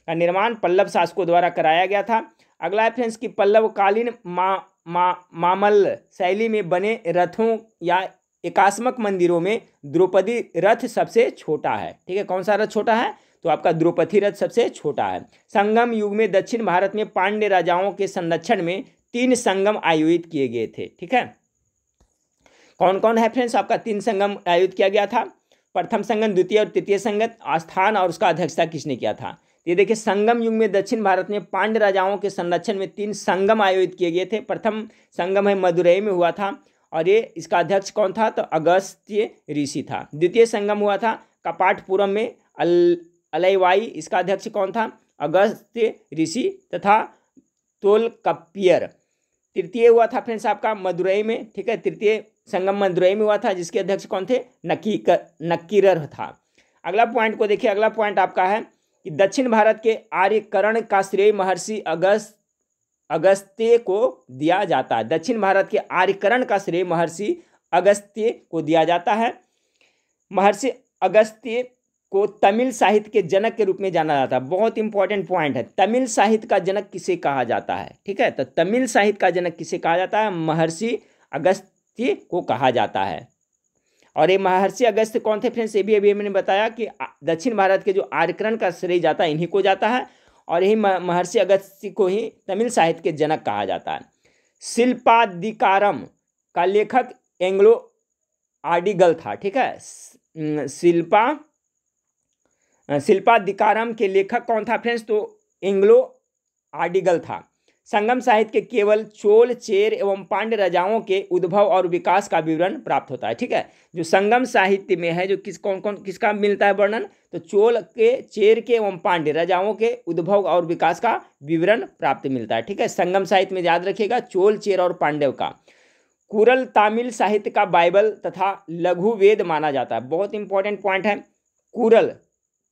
का निर्माण पल्लव शासकों द्वारा कराया गया था अगला है फ्रेंड्स कि पल्लवकालीन मा, मा, मामल शैली में बने रथों या एकास्मक मंदिरों में द्रौपदी रथ सबसे छोटा है ठीक है कौन सा रथ छोटा है तो आपका द्रौपदी रथ सबसे छोटा है संगम युग में दक्षिण भारत में पांड्य राजाओं के संरक्षण में तीन संगम आयोजित किए गए थे ठीक है कौन कौन है फ्रेंड्स आपका तीन संगम आयोजित किया गया था प्रथम संगम द्वितीय और तृतीय संगत स्थान और उसका अध्यक्षता किसने किया था ये देखिए संगम युग में दक्षिण भारत में पांड्य राजाओं के संरक्षण में तीन संगम आयोजित किए गए थे प्रथम संगम है मदुरई में हुआ था और ये इसका अध्यक्ष कौन था तो अगस्त्य ऋषि था द्वितीय संगम हुआ था कपाटपुरम में अल अलवाई इसका अध्यक्ष कौन था अगस्त्य ऋषि तथा तोल कपियर तृतीय हुआ था फ्रेंड्स आपका मदुरई में ठीक है तृतीय संगम मदुरई में हुआ था जिसके अध्यक्ष कौन थे नकी नक्कीर था अगला पॉइंट को देखिए अगला पॉइंट आपका है कि दक्षिण भारत के आर्यकरण का श्रेय महर्षि अगस्त अगस्त्य को दिया जाता है दक्षिण भारत के आर्यकरण का श्रेय महर्षि अगस्त्य को दिया जाता है महर्षि अगस्त्य को तमिल साहित्य के जनक के रूप में जाना जाता है बहुत इंपॉर्टेंट पॉइंट है तमिल साहित्य का जनक किसे कहा जाता है ठीक है तो तमिल साहित्य का जनक किसे कहा जाता है महर्षि अगस्त्य को कहा जाता है और ये महर्षि अगस्त कौन थे फ्रेंड्स ये भी अभी मैंने बताया कि दक्षिण भारत के जो आर्यकरण का श्रेय जाता है इन्हीं को जाता है और यही महर्षि अगस्त को ही तमिल साहित्य के जनक कहा जाता है शिल्पाधिकारम का लेखक एंग्लो आर्डिगल था ठीक है शिल्पा शिल्पाधिकारम के लेखक कौन था फ्रेंड्स तो एंग्लो आर्डिगल था संगम साहित्य के केवल चोल चेर एवं पांड्य राजाओं के उद्भव और विकास का विवरण प्राप्त होता है ठीक है जो संगम साहित्य में है जो किस कौन कौन किसका मिलता है वर्णन तो चोल के चेर के एवं पांड्य राजाओं के उद्भव और विकास का विवरण प्राप्त मिलता है ठीक है संगम साहित्य में याद रखिएगा चोल चेर और पांडव का कुरल तमिल साहित्य का बाइबल तथा लघु वेद माना जाता है बहुत इंपॉर्टेंट पॉइंट है कुरल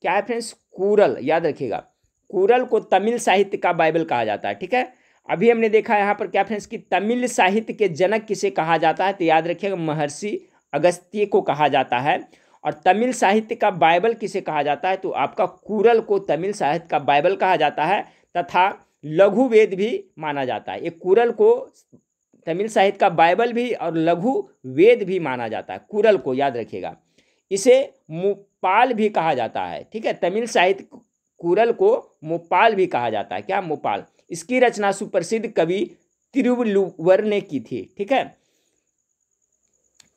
क्या है फ्रेंड्स कुरल याद रखिएगा कुरल को तमिल साहित्य का बाइबल कहा जाता है ठीक है अभी हमने देखा यहाँ पर क्या फ्रेंड्स कि तमिल साहित्य के जनक किसे कहा जाता है तो याद रखिएगा महर्षि अगस्त्य को कहा जाता है और तमिल साहित्य का बाइबल किसे कहा जाता है तो आपका कुरल को तमिल साहित्य का बाइबल कहा जाता है तथा लघु वेद भी माना जाता है ये कुरल को तमिल साहित्य का बाइबल भी और लघु वेद भी माना जाता है कुरल को याद रखिएगा इसे मुपाल भी कहा जाता है ठीक है तमिल साहित्य कुरल को मुपाल भी कहा जाता है क्या मुपाल इसकी रचना सुप्रसिद्ध कवि तिरुवलुवर ने की थी ठीक है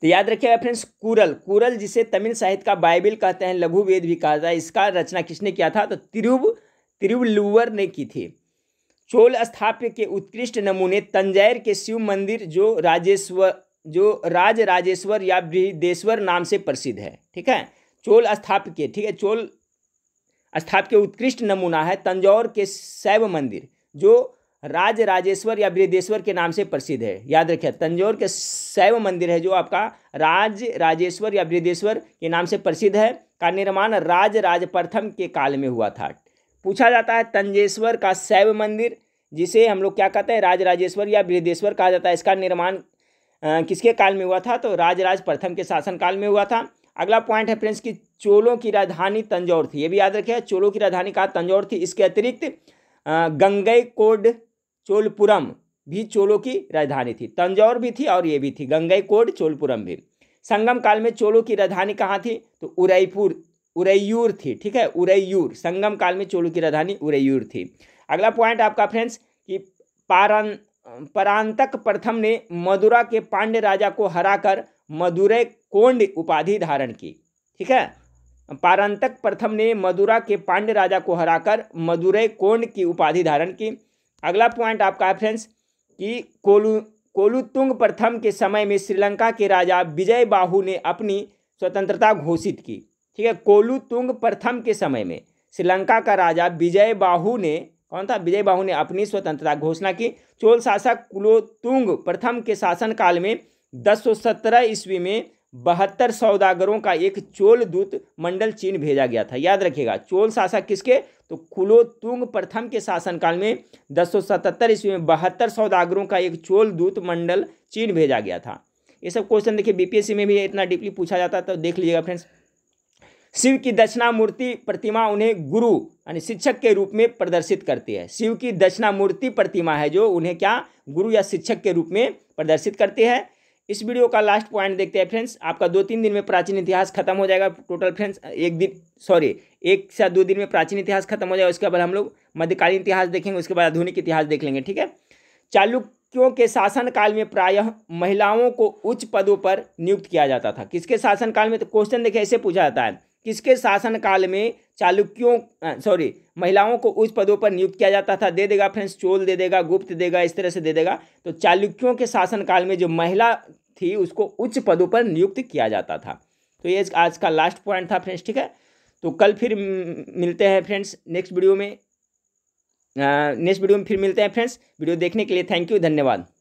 तो याद रखिएगा फ्रेंड्स कुरल कुरल जिसे तमिल साहित्य का बाइबिल कहते हैं लघु वेद भी कहा जाए इसका रचना किसने किया था तो तिरुव तिरुवल्लुवर ने की थी चोल स्थाप्य के उत्कृष्ट नमूने तंजैर के शिव मंदिर जो राजेश्वर जो राज राजेश्वर या बृहदेश्वर नाम से प्रसिद्ध है ठीक है चोल स्थाप्य के ठीक है चोल स्थाप्य के उत्कृष्ट नमूना है तंजौर के शैव मंदिर जो राज राजेश्वर या बृहदेश्वर के नाम से प्रसिद्ध है याद रखिए तंजौर के शैव मंदिर है जो आपका राज राजेश्वर या बृहदेश्वर के नाम से प्रसिद्ध है का निर्माण राज राज प्रथम के काल में हुआ था पूछा जाता है तंजेश्वर का शैव मंदिर जिसे हम लोग क्या कहते हैं राज राजेश्वर या बृहदेश्वर कहा जाता है इसका निर्माण किसके काल में हुआ था तो राज प्रथम के शासन काल में हुआ था अगला पॉइंट है फ्रेंड्स कि चोलों की राजधानी तंजौर थी ये भी याद रखिए चोलों की राजधानी कहा तंजौर थी इसके अतिरिक्त गंगई कोड चोलपुरम भी चोलों की राजधानी थी तंजौर भी थी और ये भी थी गंगई कोड चोलपुरम भी संगम काल में चोलों की राजधानी कहाँ थी तो उरईपुर उरैयूर थी ठीक है उरैयूर संगम काल में चोलों की राजधानी उरैयूर थी अगला पॉइंट आपका फ्रेंड्स कि पारं परांतक प्रथम ने मदुरा के पांड्य राजा को हराकर मदुरै कोंड उपाधि धारण की ठीक है पारंतक प्रथम ने मदुरा के पांड्य राजा को हराकर मदुरै कोंड की उपाधि धारण की अगला पॉइंट आपका है फ्रेंड्स कि कोलू कोलुतुंग प्रथम के समय में श्रीलंका के राजा विजय बाहू ने अपनी स्वतंत्रता घोषित की ठीक है कोलुतुंग प्रथम के समय में श्रीलंका का राजा विजय बाहू ने कौन था विजय बाहू ने अपनी स्वतंत्रता घोषणा की चोल शासक कुलोतुंग प्रथम के शासनकाल में सत्रह ईस्वी में बहत्तर सौदागरों का एक चोल दूत मंडल चीन भेजा गया था याद रखिएगा चोल शासक किसके तो तुंग प्रथम के शासनकाल में दस सौ सतहत्तर ईस्वी में बहत्तर सौदागरों का एक चोल दूत मंडल चीन भेजा गया था ये सब क्वेश्चन देखिए बीपीएससी में भी इतना डीपली पूछा जाता है तो देख लीजिएगा फ्रेंड्स शिव की दक्षिणा मूर्ति प्रतिमा उन्हें गुरु यानी शिक्षक के रूप में प्रदर्शित करती है शिव की दक्षिणा मूर्ति प्रतिमा है जो उन्हें क्या गुरु या शिक्षक के रूप में प्रदर्शित करती है इस वीडियो का लास्ट पॉइंट देखते हैं फ्रेंड्स आपका दो तीन दिन में प्राचीन इतिहास खत्म हो जाएगा टोटल फ्रेंड्स एक दिन सॉरी एक से दो दिन में प्राचीन इतिहास खत्म हो जाएगा उसके बाद हम लोग मध्यकालीन इतिहास देखेंगे उसके बाद आधुनिक इतिहास देख लेंगे ठीक है चालुक्यों के शासनकाल में प्रायः महिलाओं को उच्च पदों पर नियुक्त किया जाता था किसके शासनकाल में तो क्वेश्चन देखिए ऐसे पूछा जाता है किसके शासनकाल में चालुक्यों सॉरी महिलाओं को उच्च पदों पर नियुक्त किया जाता था दे देगा फ्रेंड्स चोल दे देगा गुप्त देगा इस तरह से दे देगा तो चालुक्यों के शासनकाल में जो महिला थी उसको उच्च पदों पर नियुक्त किया जाता था तो ये आज का लास्ट पॉइंट था फ्रेंड्स ठीक है तो कल फिर मिलते हैं फ्रेंड्स नेक्स्ट वीडियो में नेक्स्ट वीडियो में फिर मिलते हैं फ्रेंड्स वीडियो देखने के लिए थैंक यू धन्यवाद